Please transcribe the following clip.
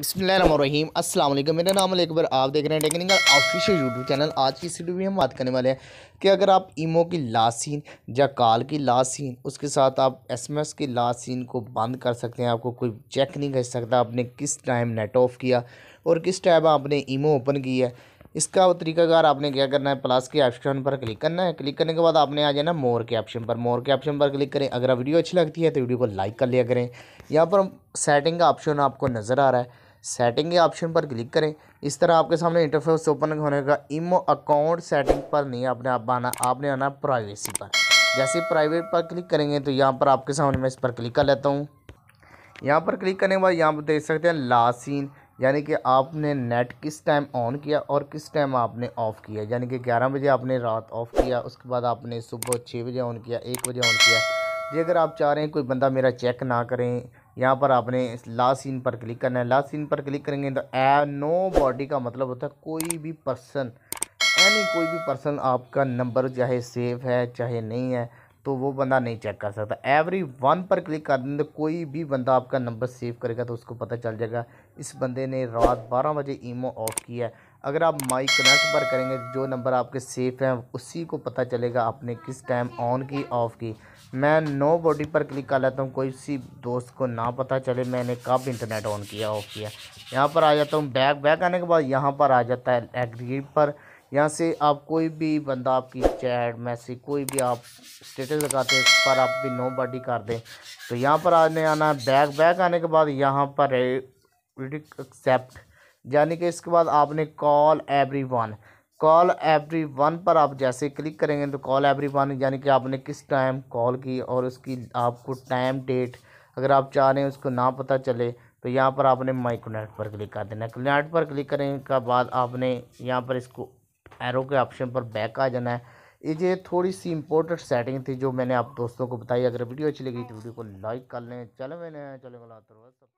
बसमीम असल मेरा नाम अकबर आप देख रहे हैं टेक्निकल ऑफिशियल यूट्यूब चैनल आज की इस वीडियो में हम बात करने वाले हैं कि अगर आप ईमो की लास्ट सीन या कॉल की लास्ट सीन उसके साथ आप एसएमएस की लास्ट सीन को बंद कर सकते हैं आपको कोई चेक नहीं कर सकता आपने किस टाइम नेट ऑफ किया और किस टाइम आपने ईमो ओपन किया है इसका तरीकाकार आपने क्या करना है प्लस के ऑप्शन पर क्लिक करना है क्लिक करने के बाद आपने आ जाना मोर के ऑप्शन पर मोर के ऑप्शन पर क्लिक करें अगर वीडियो अच्छी लगती है तो वीडियो को लाइक कर लिया करें यहाँ पर सेटिंग का ऑप्शन आपको नज़र आ रहा है सेटिंग के ऑप्शन पर क्लिक करें इस तरह आपके सामने इंटरफेस ओपन होने का इमो अकाउंट सेटिंग पर नहीं आपने आप आना आपने आना प्राइवेसी पर जैसे प्राइवेट पर क्लिक करेंगे तो यहाँ पर आपके सामने मैं इस पर क्लिक कर लेता हूँ यहाँ पर क्लिक करने के बाद यहाँ पर देख सकते हैं सीन यानी कि आपने नेट किस टाइम ऑन किया और किस टाइम आपने ऑफ़ किया यानी कि 11 बजे आपने रात ऑफ़ किया उसके बाद आपने सुबह छः बजे ऑन किया एक बजे ऑन किया जी अगर आप चाह रहे हैं कोई बंदा मेरा चेक ना करें यहाँ पर आपने इस लास्ट सीन पर क्लिक करना है लास्ट सीन पर क्लिक करेंगे तो ए नो बॉडी का मतलब होता है कोई भी पर्सन यानी कोई भी पर्सन आपका नंबर चाहे सेव है चाहे नहीं है तो वो बंदा नहीं चेक कर सकता एवरी वन पर क्लिक कर देंगे तो कोई भी बंदा आपका नंबर सेव करेगा तो उसको पता चल जाएगा इस बंदे ने रात बारह बजे ईमो ऑफ किया है अगर आप माई कनेक्ट पर करेंगे जो नंबर आपके सेफ़ हैं उसी को पता चलेगा आपने किस टाइम ऑन की ऑफ़ की मैं नो बॉडी पर क्लिक कर लेता हूँ कोई सी दोस्त को ना पता चले मैंने कब इंटरनेट ऑन किया ऑफ़ किया यहाँ पर आ जाता हूँ बैक बैक आने के बाद यहाँ पर आ जाता है एग्रीड पर यहाँ से आप कोई भी बंदा आपकी चैट मैसेज कोई भी आप स्टेटस लगाते हैं पर आप भी नो बॉडी कर दें तो यहाँ पर आने आना बैक बैक आने के बाद यहाँ पर एक्सेप्ट यानी कि इसके बाद आपने call every one call every one पर आप जैसे क्लिक करेंगे तो कॉल एवरी वन यानी कि आपने किस टाइम कॉल की और उसकी आपको टाइम डेट अगर आप चाह रहे हैं उसको ना पता चले तो यहाँ पर आपने माइक्रोनेट पर क्लिक कर देना क्लिनेट पर क्लिक करने के बाद आपने यहाँ पर इसको एरो के ऑप्शन पर बैक आ जाना है ये थोड़ी सी इंपॉर्टेंट सेटिंग थी जो मैंने आप दोस्तों को बताई अगर वीडियो अच्छी लगी तो वीडियो को लाइक कर लें चलो मैंने चलो